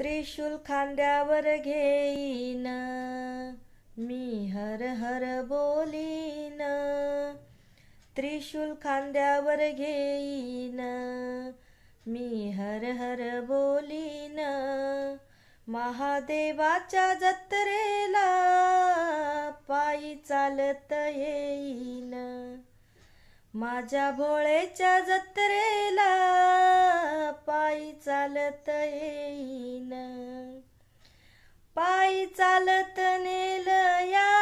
त्रिशूल खांद्यावर घेईन मी हर हर बोलीन त्रिशूल खांद्यावर घेईन मी हर हर बोलीन महादेवाच्या जत्रेला पायी चालत ये माझ्या भोळेच्या जत्रेला पायी चालत येईन पायी चालत नेल या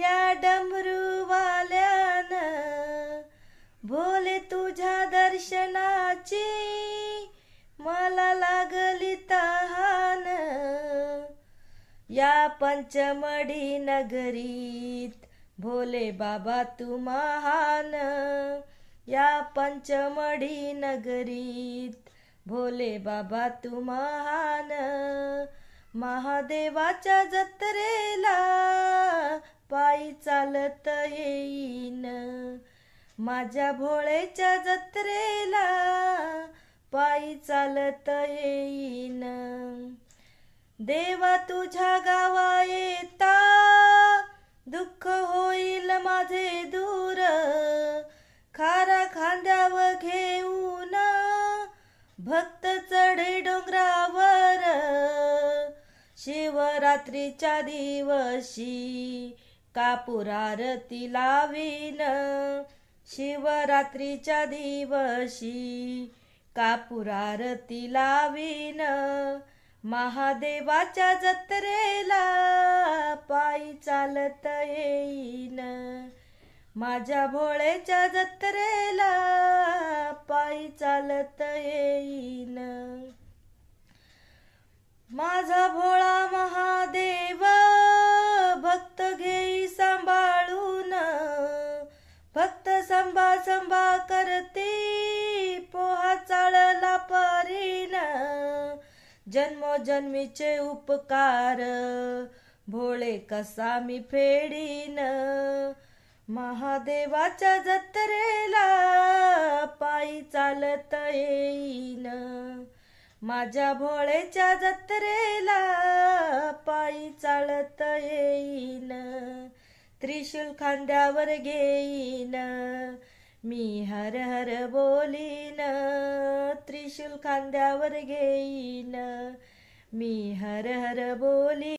या डमरूवाल्यानं भोले तुझ्या दर्शनाची मला लागली तहान या पंचमढी नगरीत भोले बाबा तू महान या पंचमढी नगरीत भोले बाबा तू महान महादेवाच्या जत्रेला पायी चालत येईन माझ्या भोळेच्या जत्रेला पायी चालत येईन देवा तुझ्या गावा येत दुःख होईल माझे दूर खारा खांद्याव घेऊन भक्त चढे डोंगरावर शिवरात्रीच्या दिवशी कापुरारती लावीन शिवरात्रीच्या दिवशी कापुरारती लावीन महादेवाच्या जत्रेला पायी चालत येईन माझ्या भोळ्याच्या जत्रेला पायी चालत येईन माझा भोळा महादेव भक्त घेई सांभाळून भक्त संभा संभा करते पोहा चालला परीन जन्मोजन्मीचे उपकार भोळे कसा मी फेडीन महादेवाच्या जत्रेला पायी चालत येईन माझ्या भोळेच्या जत्रेला पायी चालत येईन त्रिशूल खांद्यावर घेईन मी हर हर बोलीन त्रिशूल खांद्यावर घेईन मी हर हर बोली